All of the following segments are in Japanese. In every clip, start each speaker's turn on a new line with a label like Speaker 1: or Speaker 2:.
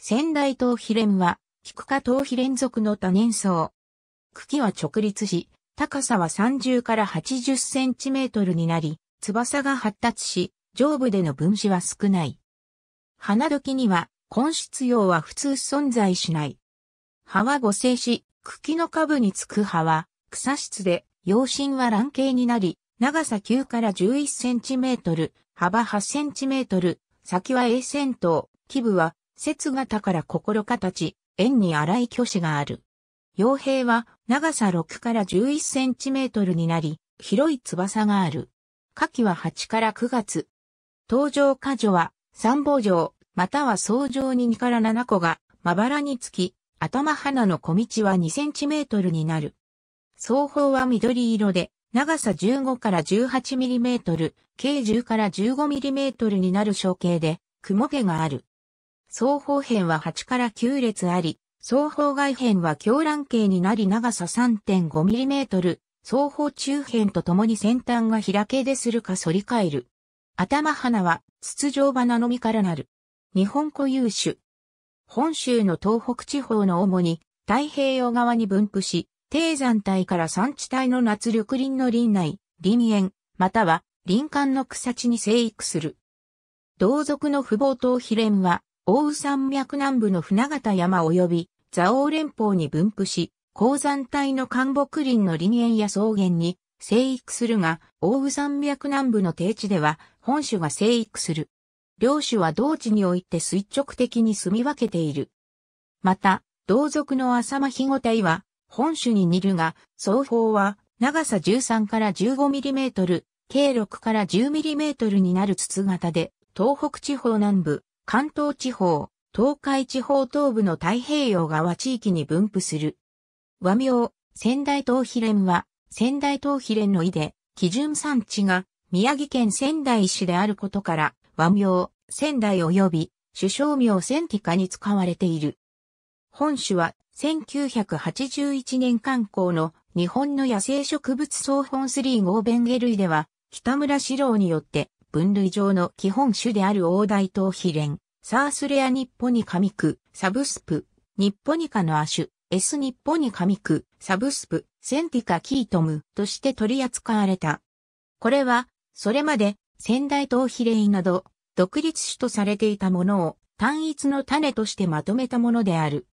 Speaker 1: 仙台頭皮蓮は、菊科頭皮連続の多年草。茎は直立し、高さは30から80センチメートルになり、翼が発達し、上部での分子は少ない。花時には、根質葉は普通存在しない。葉は五星し、茎の下部につく葉は、草質で、葉心は卵形になり、長さ9から11センチメートル、幅8センチメートル、先は A 線頭、基部は節型から心形、円に荒い虚子がある。傭兵は長さ6から11センチメートルになり、広い翼がある。夏季は8から9月。登場過女は三宝城、または僧状に2から7個がまばらにつき、頭花の小道は2センチメートルになる。双方は緑色で、長さ15から18ミリメートル、計10から15ミリメートルになる小径で、雲毛がある。双方辺は8から9列あり、双方外辺は狂乱形になり長さ 3.5mm、双方中辺と共に先端が開けでするか反り返る。頭花は筒状花のみからなる。日本固有種。本州の東北地方の主に太平洋側に分布し、低山帯から山地帯の夏緑林の林内、林園、または林間の草地に生育する。同族の不暴頭ヒレは奥羽山脈南部の船形山及び蔵王連峰に分布し、高山帯の寒木林の林園や草原に生育するが、奥羽山脈南部の低地では本種が生育する。両種は同地において垂直的に住み分けている。また、同族の浅間肥後体は本種に似るが、双方は長さ13から15ミリメートル、計6から10ミリメートルになる筒型で、東北地方南部、関東地方、東海地方東部の太平洋側地域に分布する。和名、仙台東比連は、仙台東比連の意で、基準産地が宮城県仙台市であることから、和名、仙台及び、首相名仙ティカに使われている。本種は、1981年刊行の日本の野生植物総本3号ベンゲ類では、北村史郎によって分類上の基本種である大大東比連、サースレアニッポニカミク、サブスプ、ニッポニカの亜種、ッポニカミク、サブスプ、センティカキートムとして取り扱われた。これは、それまで、仙台東比連など、独立種とされていたものを単一の種としてまとめたものである。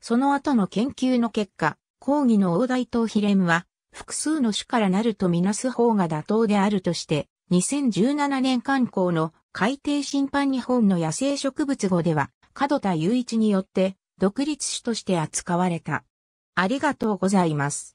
Speaker 1: その後の研究の結果、講義の大大東比連は、複数の種からなるとみなす方が妥当であるとして、2017年刊行の海底審判日本の野生植物語では、角田雄一によって独立種として扱われた。ありがとうございます。